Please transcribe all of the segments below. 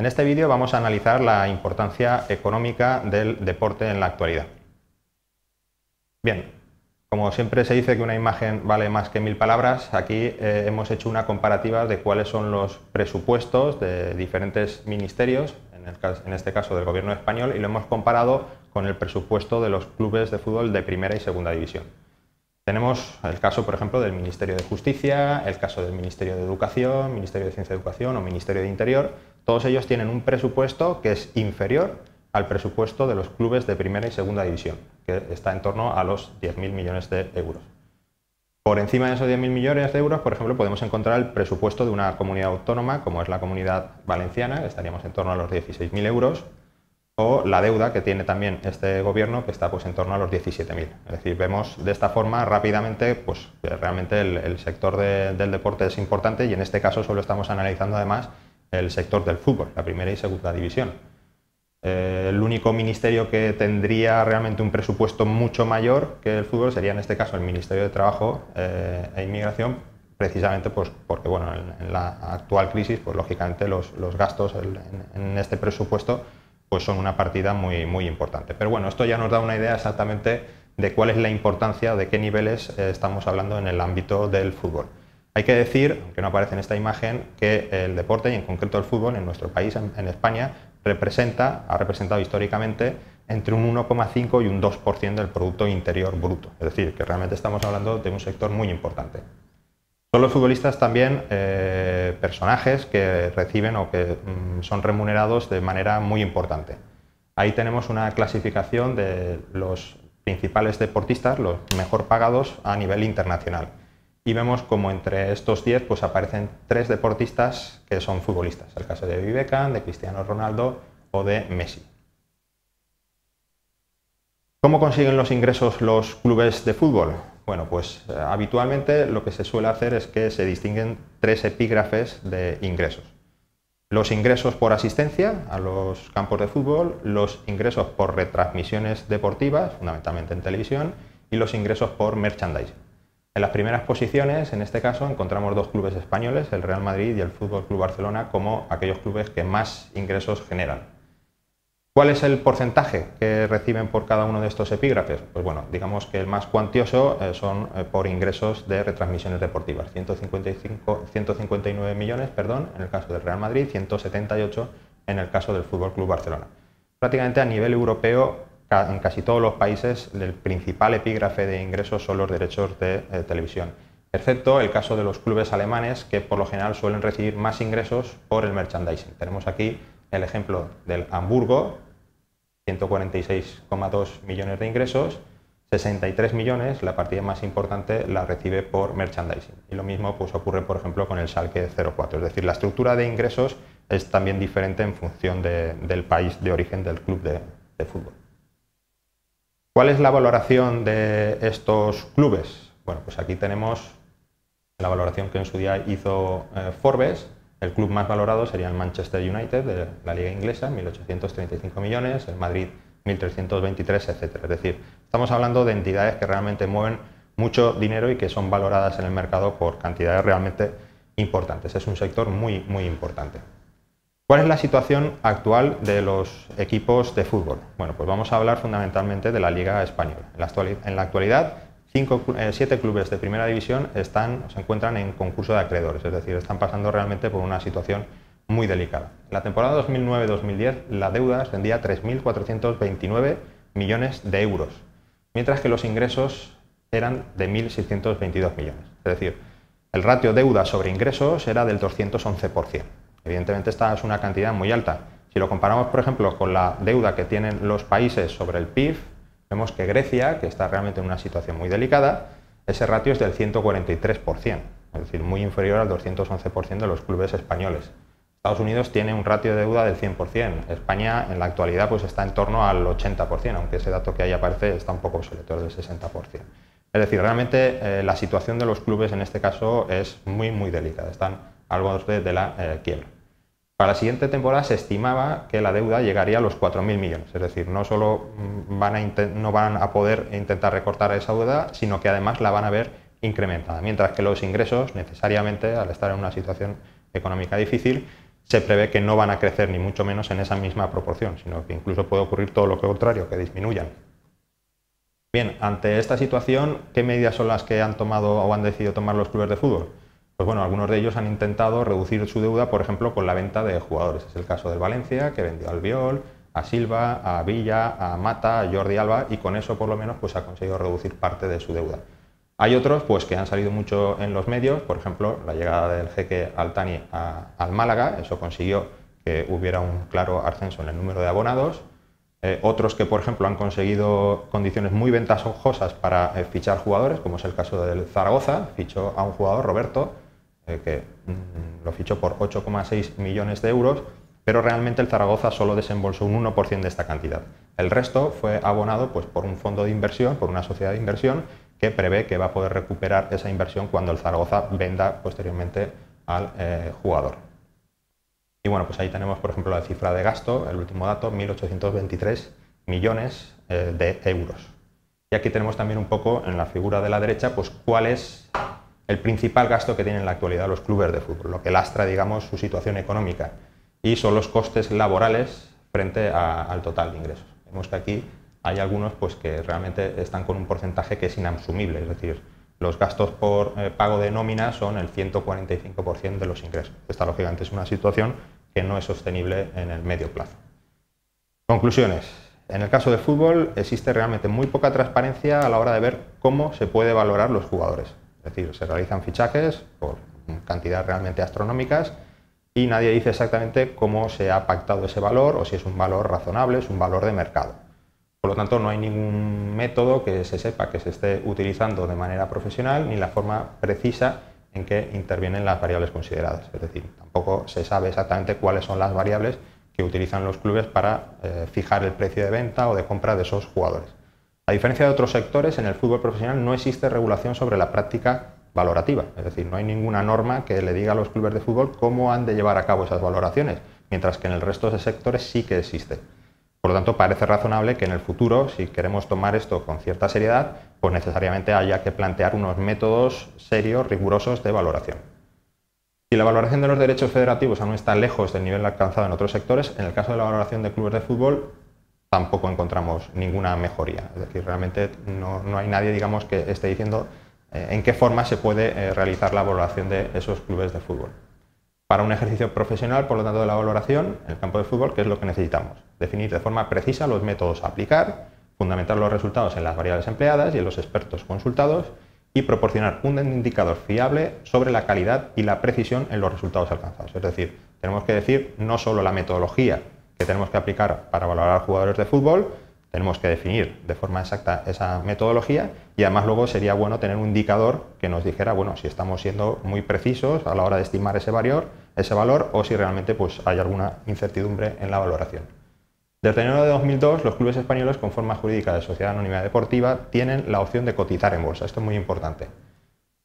En este vídeo vamos a analizar la importancia económica del deporte en la actualidad. Bien, como siempre se dice que una imagen vale más que mil palabras, aquí eh, hemos hecho una comparativa de cuáles son los presupuestos de diferentes ministerios, en este caso del gobierno español, y lo hemos comparado con el presupuesto de los clubes de fútbol de primera y segunda división. Tenemos el caso, por ejemplo, del Ministerio de Justicia, el caso del Ministerio de Educación, Ministerio de Ciencia y Educación o Ministerio de Interior. Todos ellos tienen un presupuesto que es inferior al presupuesto de los clubes de primera y segunda división, que está en torno a los 10.000 millones de euros. Por encima de esos 10.000 millones de euros, por ejemplo, podemos encontrar el presupuesto de una comunidad autónoma, como es la comunidad valenciana, que estaríamos en torno a los 16.000 euros, o la deuda que tiene también este gobierno, que está pues, en torno a los 17.000. Es decir, vemos de esta forma rápidamente pues, que realmente el, sector del deporte es importante y en este caso solo estamos analizando además el sector del fútbol, la primera y segunda división. Eh, el único ministerio que tendría realmente un presupuesto mucho mayor que el fútbol sería en este caso el Ministerio de Trabajo eh, e Inmigración, precisamente pues, porque bueno, en, la actual crisis, pues, lógicamente los, gastos en este presupuesto pues son una partida muy, muy importante. Pero bueno, esto ya nos da una idea exactamente de cuál es la importancia, de qué niveles eh, estamos hablando en el ámbito del fútbol. Hay que decir, aunque no aparece en esta imagen, que el deporte y en concreto el fútbol en nuestro país, en, en España, representa, ha representado históricamente entre un 1,5 y un 2% del Producto Interior Bruto. Es decir, que realmente estamos hablando de un sector muy importante. Son los futbolistas también eh, personajes que reciben o que mm, son remunerados de manera muy importante. Ahí tenemos una clasificación de los principales deportistas, los mejor pagados a nivel internacional. Y vemos como entre estos 10 pues aparecen tres deportistas que son futbolistas, el caso de Vivekan, de Cristiano Ronaldo o de Messi. ¿Cómo consiguen los ingresos los clubes de fútbol? Bueno, pues eh, habitualmente lo que se suele hacer es que se distinguen tres epígrafes de ingresos. Los ingresos por asistencia a los campos de fútbol, los ingresos por retransmisiones deportivas, fundamentalmente en televisión, y los ingresos por merchandising. En las primeras posiciones, en este caso, encontramos dos clubes españoles, el Real Madrid y el Fútbol Club Barcelona, como aquellos clubes que más ingresos generan. ¿Cuál es el porcentaje que reciben por cada uno de estos epígrafes? Pues bueno, digamos que el más cuantioso eh, son eh, por ingresos de retransmisiones deportivas, 155, 159 millones perdón, en el caso del Real Madrid, 178 en el caso del FC Barcelona. Prácticamente a nivel europeo, en casi todos los países, el principal epígrafe de ingresos son los derechos de eh, televisión, excepto el caso de los clubes alemanes que por lo general suelen recibir más ingresos por el merchandising. Tenemos aquí el ejemplo del Hamburgo, 146,2 millones de ingresos, 63 millones, la partida más importante, la recibe por merchandising. Y lo mismo pues, ocurre, por ejemplo, con el Salque 04. Es decir, la estructura de ingresos es también diferente en función del país de origen del club de, fútbol. ¿Cuál es la valoración de estos clubes? Bueno, pues aquí tenemos la valoración que en su día hizo eh, Forbes el club más valorado sería el Manchester United de la Liga Inglesa, 1.835 millones, el Madrid 1.323, etcétera. Es decir, estamos hablando de entidades que realmente mueven mucho dinero y que son valoradas en el mercado por cantidades realmente importantes. Es un sector muy, muy importante. ¿Cuál es la situación actual de los equipos de fútbol? Bueno, pues vamos a hablar fundamentalmente de la Liga Española. En la actualidad, eh, siete clubes de primera división están, se encuentran en concurso de acreedores, es decir, están pasando realmente por una situación muy delicada. En la temporada 2009-2010 la deuda ascendía a 3.429 millones de euros, mientras que los ingresos eran de 1.622 millones. Es decir, el ratio deuda sobre ingresos era del 211%. Evidentemente esta es una cantidad muy alta. Si lo comparamos, por ejemplo, con la deuda que tienen los países sobre el PIB, Vemos que Grecia, que está realmente en una situación muy delicada, ese ratio es del 143%, es decir, muy inferior al 211% de los clubes españoles. Estados Unidos tiene un ratio de deuda del 100%, España en la actualidad pues está en torno al 80%, aunque ese dato que ahí aparece está un poco obsoleto, del 60%. Es decir, realmente eh, la situación de los clubes en este caso es muy, muy delicada, están algo de, de la eh, quiebra. Para la siguiente temporada se estimaba que la deuda llegaría a los 4.000 millones, es decir, no solo mm, van a no van a poder intentar recortar esa deuda, sino que además la van a ver incrementada, mientras que los ingresos necesariamente, al estar en una situación económica difícil, se prevé que no van a crecer ni mucho menos en esa misma proporción, sino que incluso puede ocurrir todo lo contrario, que disminuyan. Bien, ante esta situación, ¿qué medidas son las que han tomado o han decidido tomar los clubes de fútbol? Pues bueno, algunos de ellos han intentado reducir su deuda, por ejemplo, con la venta de jugadores. Es el caso del Valencia, que vendió al Viol, a Silva, a Villa, a Mata, a Jordi Alba, y con eso por lo menos pues ha conseguido reducir parte de su deuda. Hay otros pues que han salido mucho en los medios, por ejemplo, la llegada del jeque Altani al Málaga, eso consiguió que hubiera un claro ascenso en el número de abonados. Eh, otros que, por ejemplo, han conseguido condiciones muy ventajosas para eh, fichar jugadores, como es el caso del Zaragoza, fichó a un jugador, Roberto, eh, que mm, lo fichó por 8,6 millones de euros, pero realmente el Zaragoza solo desembolsó un 1% de esta cantidad. El resto fue abonado pues, por un fondo de inversión, por una sociedad de inversión, que prevé que va a poder recuperar esa inversión cuando el Zaragoza venda posteriormente al eh, jugador. Y bueno, pues ahí tenemos, por ejemplo, la cifra de gasto, el último dato, 1.823 millones eh, de euros. Y aquí tenemos también un poco en la figura de la derecha, pues cuál es el principal gasto que tienen en la actualidad los clubes de fútbol, lo que lastra, digamos, su situación económica y son los costes laborales frente al total de ingresos. Vemos que aquí hay algunos pues, que realmente están con un porcentaje que es inasumible, es decir, los gastos por eh, pago de nómina son el 145% de los ingresos. Esta, lógicamente, es una situación que no es sostenible en el medio plazo. Conclusiones. En el caso de fútbol existe realmente muy poca transparencia a la hora de ver cómo se puede valorar los jugadores. Es decir, se realizan fichajes por cantidades realmente astronómicas y nadie dice exactamente cómo se ha pactado ese valor o si es un valor razonable, es un valor de mercado. Por lo tanto, no hay ningún método que se sepa que se esté utilizando de manera profesional ni la forma precisa en que intervienen las variables consideradas. Es decir, tampoco se sabe exactamente cuáles son las variables que utilizan los clubes para eh, fijar el precio de venta o de compra de esos jugadores. A diferencia de otros sectores, en el fútbol profesional no existe regulación sobre la práctica valorativa, es decir, no hay ninguna norma que le diga a los clubes de fútbol cómo han de llevar a cabo esas valoraciones, mientras que en el resto de sectores sí que existe. Por lo tanto, parece razonable que en el futuro, si queremos tomar esto con cierta seriedad, pues necesariamente haya que plantear unos métodos serios, rigurosos de valoración. Si la valoración de los derechos federativos aún está lejos del nivel alcanzado en otros sectores, en el caso de la valoración de clubes de fútbol tampoco encontramos ninguna mejoría. Es decir, realmente no, no hay nadie, digamos, que esté diciendo eh, en qué forma se puede eh, realizar la valoración de esos clubes de fútbol. Para un ejercicio profesional, por lo tanto, de la valoración en el campo de fútbol, ¿qué es lo que necesitamos? Definir de forma precisa los métodos a aplicar, fundamentar los resultados en las variables empleadas y en los expertos consultados y proporcionar un indicador fiable sobre la calidad y la precisión en los resultados alcanzados. Es decir, tenemos que decir no solo la metodología que tenemos que aplicar para valorar jugadores de fútbol, tenemos que definir de forma exacta esa metodología y además luego sería bueno tener un indicador que nos dijera, bueno, si estamos siendo muy precisos a la hora de estimar ese valor, ese valor o si realmente pues, hay alguna incertidumbre en la valoración. Desde enero de 2002, los clubes españoles con forma jurídica de sociedad anónima deportiva tienen la opción de cotizar en bolsa. Esto es muy importante.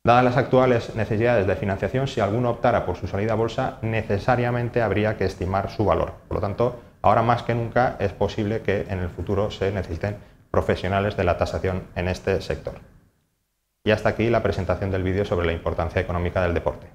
Dadas las actuales necesidades de financiación, si alguno optara por su salida a bolsa, necesariamente habría que estimar su valor. Por lo tanto, ahora más que nunca es posible que en el futuro se necesiten profesionales de la tasación en este sector. Y hasta aquí la presentación del vídeo sobre la importancia económica del deporte.